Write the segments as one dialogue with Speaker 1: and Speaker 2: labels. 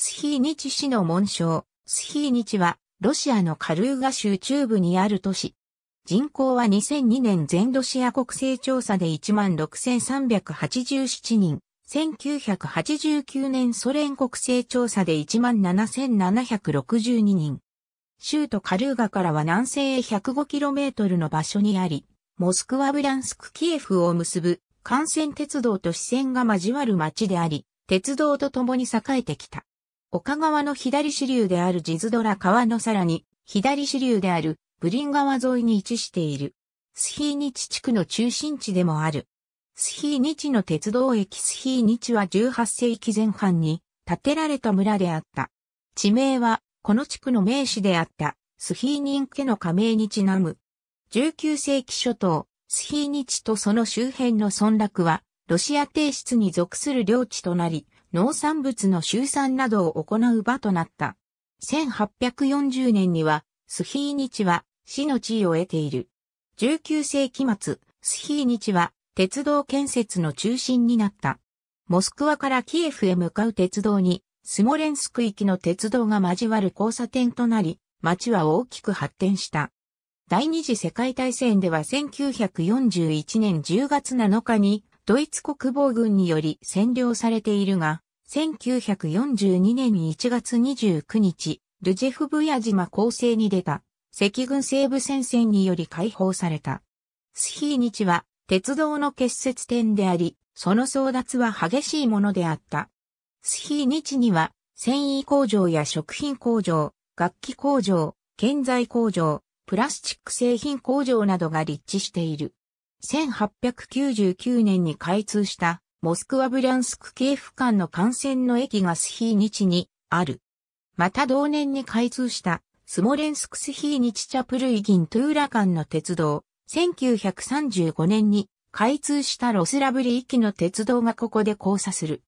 Speaker 1: スヒーニチ市の紋章、スヒーニチは、ロシアのカルーガ州中部にある都市。人口は2002年全ロシア国勢調査で16,387人、1989年ソ連国勢調査で17,762人。州都カルーガからは南西へ 105km の場所にあり、モスクワブランスクキエフを結ぶ幹線鉄道と支線が交わる町であり、鉄道と共に栄えてきた。岡川の左支流である地図ドラ川のさらに、左支流であるブリン川沿いに位置している。スヒーニチ地区の中心地でもある。スヒーニチの鉄道駅スヒーニチは18世紀前半に建てられた村であった。地名は、この地区の名士であった、スヒーニン家の加盟にちなむ。19世紀初頭、スヒーニチとその周辺の村落は、ロシア帝室に属する領地となり、農産物の集産などを行う場となった。1840年には、スヒーニチは市の地位を得ている。19世紀末、スヒーニチは鉄道建設の中心になった。モスクワからキエフへ向かう鉄道に、スモレンスク行きの鉄道が交わる交差点となり、街は大きく発展した。第二次世界大戦では1941年10月7日にドイツ国防軍により占領されているが、1942年1月29日、ルジェフブヤ島攻勢に出た、赤軍西部戦線により解放された。スヒー日は、鉄道の結節点であり、その争奪は激しいものであった。スヒー日には、繊維工場や食品工場、楽器工場、建材工場、プラスチック製品工場などが立地している。1899年に開通したモスクワブリャンスク系府間の幹線の駅がスヒーニチにある。また同年に開通したスモレンスクスヒーニチチャプルイギントゥーラ間の鉄道、1935年に開通したロスラブリ域の鉄道がここで交差する。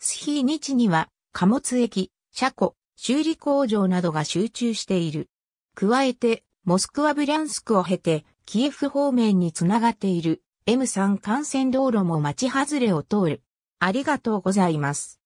Speaker 1: スヒーニチには貨物駅、車庫、修理工場などが集中している。加えて、モスクワブリャンスクを経て、キエフ方面につながっている M3 幹線道路も町外れを通る。ありがとうございます。